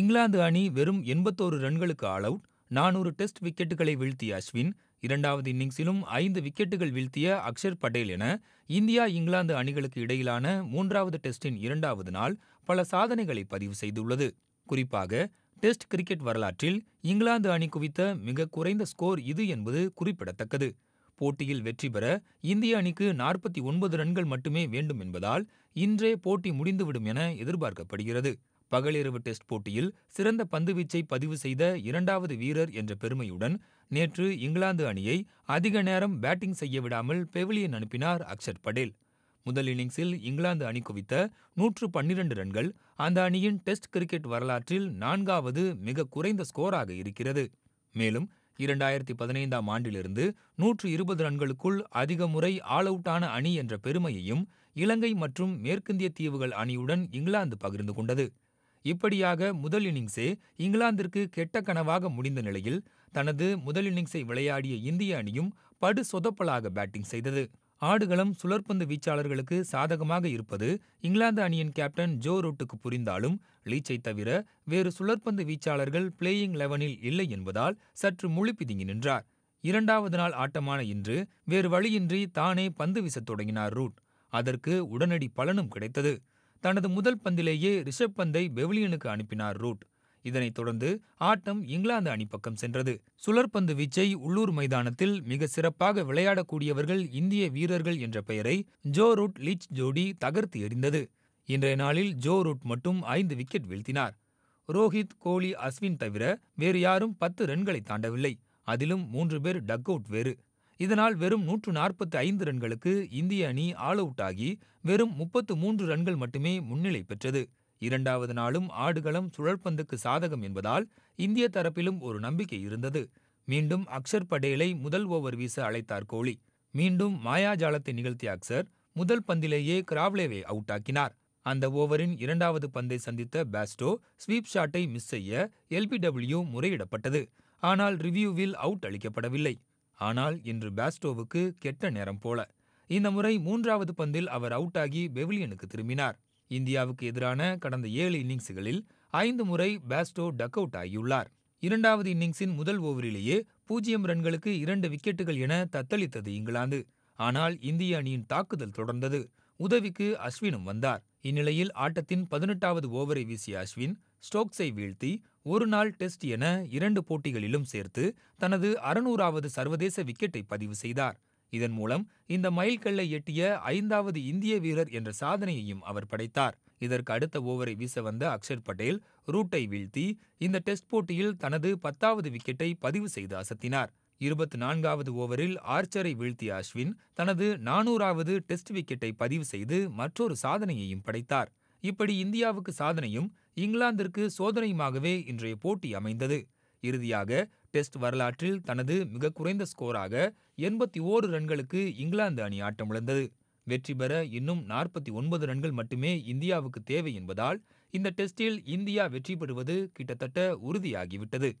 இங்கிலாந்து அணி வெறும் எண்பத்தோரு ரன்களுக்கு ஆல்-அவுட், நானூறு டெஸ்ட் விக்கெட்டுகளை வீழ்த்திய அஸ்வின், இரண்டாவது இன்னிங்ஸிலும் ஐந்து விக்கெட்டுகள் வீழ்த்திய அக்ஷர் படேல் என இந்தியா இங்கிலாந்து அணிகளுக்கு இடையிலான மூன்றாவது டெஸ்டின் இரண்டாவது நாள் பல சாதனைகளை பதிவு செய்துள்ளது. குறிப்பாக, டெஸ்ட் கிரிக்கெட் வரலாற்றில் இங்கிலாந்து அணி குவித்த மிகக் குறைந்த ஸ்கோர் இது என்பது குறிப்பிடத்தக்கது. போட்டியில் வெற்றி பெற இந்திய அணிக்கு நாற்பத்தி ஒன்பது ரன்கள் மட்டுமே வேண்டும் என்பதால், இன்றே போட்டி முடிந்துவிடும் என எதிர்பார்க்கப்படுகிறது. பகலிரவு டெஸ்ட் போட்டியில் சிறந்த பந்துவீச்சை பதிவு செய்த இரண்டாவது வீரர் என்ற பெருமையுடன் நேற்று இங்கிலாந்து அணியை அதிக நேரம் பேட்டிங் செய்ய விடாமல் பெவிலியன் அனுப்பினார் அக்ஷர் படேல் முதல் இன்னிங்ஸில் இங்கிலாந்து அணி குவித்த நூற்று பன்னிரண்டு ரன்கள் அந்த அணியின் டெஸ்ட் கிரிக்கெட் வரலாற்றில் நான்காவது மிக குறைந்த ஸ்கோராக இருக்கிறது மேலும் இரண்டாயிரத்தி பதினைந்தாம் ஆண்டிலிருந்து நூற்று இருபது ரன்களுக்குள் அதிக முறை ஆல் அவுட்டான அணி என்ற பெருமையையும் இலங்கை மற்றும் மேற்கிந்திய தீவுகள் அணியுடன் இங்கிலாந்து பகிர்ந்து கொண்டது இப்படியாக முதல் இன்னிங்ஸே இங்கிலாந்திற்கு கெட்ட கனவாக முடிந்த நிலையில் தனது முதல் இன்னிங்ஸை விளையாடிய இந்திய அணியும் படு சொதப்பலாக பேட்டிங் செய்தது. ஆடுகளம் சுழற்பந்து வீச்சாளர்களுக்கு சாதகமாக இருப்பது இங்கிலாந்து அணியின் கேப்டன் ஜோ ரூட்டுக்கு புரிந்தாலும், லீச்சைத் தவிர வேறு சுழற்பந்து வீச்சாளர்கள் பிளேயிங் லெவனில் இல்லை என்பதால் சற்று முழு பிதுங்கி நின்றார். இரண்டாவது நாள் ஆட்டமான இன்று வேறு வழியின்றி தானே பந்து வீசத் தொடங்கினார் ரூட். அதற்கு உடனடி பலனும் கிடைத்தது. தனது முதல் பந்திலேயே ரிஷப் பந்தை பெவிலியனுக்கு அனுப்பினார் ரூட் இதனைத் தொடர்ந்து ஆட்டம் இங்கிலாந்து அணிப்பக்கம் சென்றது சுழற்பந்து வீச்சை உள்ளூர் மைதானத்தில் மிக சிறப்பாக விளையாடக்கூடியவர்கள் இந்திய வீரர்கள் என்ற பெயரை ஜோ ரூட் லீச் ஜோடி தகர்த்து எறிந்தது இன்றைய நாளில் ஜோ ரூட் மட்டும் ஐந்து விக்கெட் வீழ்த்தினார் ரோஹித் கோலி அஸ்வின் தவிர வேறு யாரும் பத்து ரன்களை தாண்டவில்லை அதிலும் மூன்று பேர் டக் அவுட் வேறு இதனால் வெறும் நூற்று நாற்பத்தி ஐந்து ரன்களுக்கு இந்திய அணி ஆல் அவுட் ஆகி வெறும் முப்பத்து மூன்று ரன்கள் மட்டுமே முன்னிலை பெற்றது இரண்டாவது நாளும் ஆடுகளம் சுழற்பந்துக்கு சாதகம் என்பதால் இந்திய தரப்பிலும் ஒரு நம்பிக்கை இருந்தது மீண்டும் அக்ஷர் படேலை முதல் ஓவர் வீச அழைத்தார் கோலி மீண்டும் மாயாஜாலத்தை நிகழ்த்திய அக்சர் முதல் பந்திலேயே கிராவ்லேவை அவுட்டாக்கினார் அந்த ஓவரின் இரண்டாவது பந்தை சந்தித்த பேஸ்டோ ஸ்வீப் ஷாட்டை மிஸ் செய்ய எல்பிடபிள்யூ முறையிடப்பட்டது ஆனால் ரிவ்யூவில் அவுட் அளிக்கப்படவில்லை ஆனால் இன்று பேஸ்டோவுக்கு கெட்ட நேரம் போல இந்த முறை மூன்றாவது பந்தில் அவர் அவுட் ஆகி பெவிலியனுக்கு திரும்பினார் இந்தியாவுக்கு எதிரான கடந்த ஏழு இன்னிங்ஸ்களில் ஐந்து முறை பேஸ்டோ டக் அவுட் ஆகியுள்ளார் இரண்டாவது இன்னிங்ஸின் முதல் ஓவரிலேயே பூஜ்ஜியம் ரன்களுக்கு இரண்டு விக்கெட்டுகள் என தத்தளித்தது இங்கிலாந்து ஆனால் இந்திய அணியின் தாக்குதல் தொடர்ந்தது உதவிக்கு அஸ்வினும் வந்தார் இந்நிலையில் ஆட்டத்தின் பதினெட்டாவது ஓவரை வீசிய அஸ்வின் ஸ்டோக்ஸை வீழ்த்தி ஒரு நாள் டெஸ்ட் என இரண்டு போட்டிகளிலும் சேர்த்து தனது அறுநூறாவது சர்வதேச விக்கெட்டை பதிவு செய்தார் இதன் மூலம் இந்த மைல்கல்லை எட்டிய ஐந்தாவது இந்திய வீரர் என்ற சாதனையையும் அவர் படைத்தார் இதற்கு அடுத்த ஓவரை வீச வந்த அக்ஷர் பட்டேல் ரூட்டை வீழ்த்தி இந்த டெஸ்ட் போட்டியில் தனது பத்தாவது விக்கெட்டை பதிவு செய்து அசத்தினார் இருபத்தி நான்காவது ஓவரில் ஆர்ச்சரை வீழ்த்திய அஸ்வின் தனது நானூறாவது டெஸ்ட் விக்கெட்டை பதிவு செய்து மற்றொரு சாதனையையும் படைத்தார் இப்படி இந்தியாவுக்கு சாதனையும் இங்கிலாந்திற்கு சோதனையுமாகவே இன்றைய போட்டி அமைந்தது இறுதியாக டெஸ்ட் வரலாற்றில் தனது மிகக் குறைந்த ஸ்கோராக எண்பத்தி ஓரு ரன்களுக்கு இங்கிலாந்து அணி ஆட்டமிழந்தது வெற்றி பெற இன்னும் நாற்பத்தி ஒன்பது ரன்கள் மட்டுமே இந்தியாவுக்கு தேவை என்பதால் இந்த டெஸ்டில் இந்தியா வெற்றி பெறுவது கிட்டத்தட்ட உறுதியாகிவிட்டது